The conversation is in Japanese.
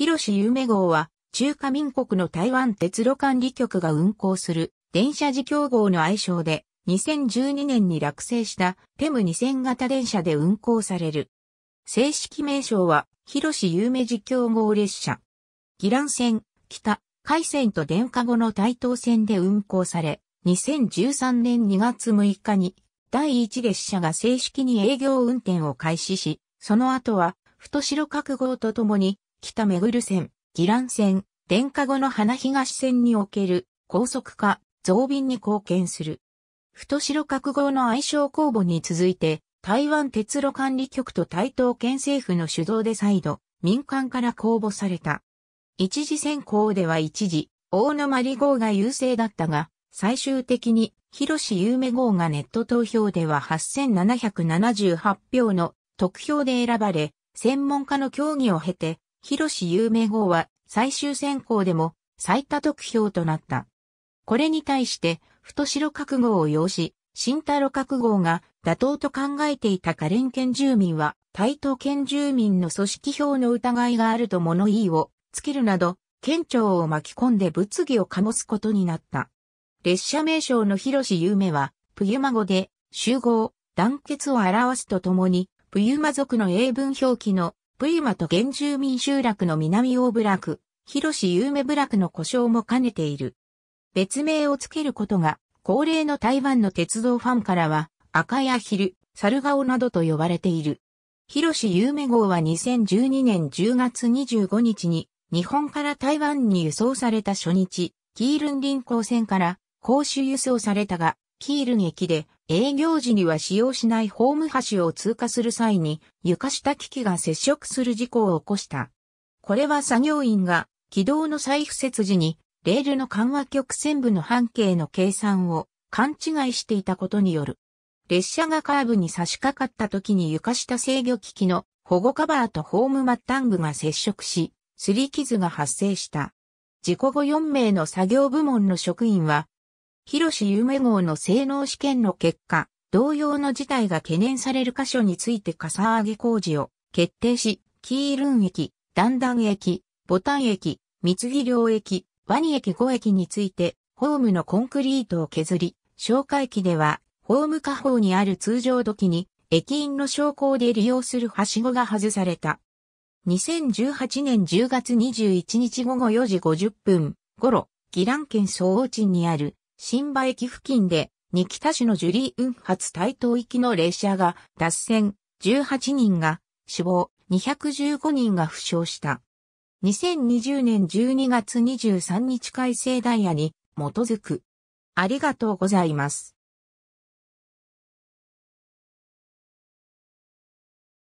広夢号は、中華民国の台湾鉄路管理局が運行する電車自業号の愛称で、2012年に落成したテム2000型電車で運行される。正式名称は、広夢自業号列車。ラン線、北、海線と電化後の台東線で運行され、2013年2月6日に第1列車が正式に営業運転を開始し、その後は、太白覚号とともに北目る線、ラン線、電化後の花東線における高速化、増便に貢献する。太白覚悟の愛称公募に続いて、台湾鉄路管理局と台東県政府の主導で再度、民間から公募された。一時選考では一時、大沼理号が優勢だったが、最終的に、広志有名号がネット投票では8778票の得票で選ばれ、専門家の協議を経て、広志有名号は最終選考でも最多得票となった。これに対して、太白覚悟を要し、新太郎覚悟が妥当と考えていた可憐県住民は、対等県住民の組織票の疑いがあると物言いをつけるなど、県庁を巻き込んで物議を醸すことになった。列車名称の広志有名は、プユマ語で集合、団結を表すとともに、プユマ族の英文表記のプイマと原住民集落の南大部落、広市有名部落の故障も兼ねている。別名をつけることが、恒例の台湾の鉄道ファンからは、赤やヒル、猿顔などと呼ばれている。広市有名号は2012年10月25日に、日本から台湾に輸送された初日、キールン林港線から、公衆輸送されたが、キールン駅で営業時には使用しないホーム橋を通過する際に床下機器が接触する事故を起こした。これは作業員が軌道の再敷設時にレールの緩和曲線部の半径の計算を勘違いしていたことによる。列車がカーブに差し掛かった時に床下制御機器の保護カバーとホーム末端部が接触し、すり傷が発生した。事故後4名の作業部門の職員は広志夢号の性能試験の結果、同様の事態が懸念される箇所についてかさ上げ工事を決定し、キールン駅、段々駅、ボタン駅、三木両駅、ワニ駅5駅について、ホームのコンクリートを削り、紹介機では、ホーム下方にある通常時に、駅員の昇降で利用するはしごが外された。2018年10月21日午後4時50分頃、ギラン県総王鎮にある新馬駅付近で、ニキタ市のジュリー運発台東行きの列車が脱線、18人が死亡、215人が負傷した。2020年12月23日改正ダイヤに基づく。ありがとうございます。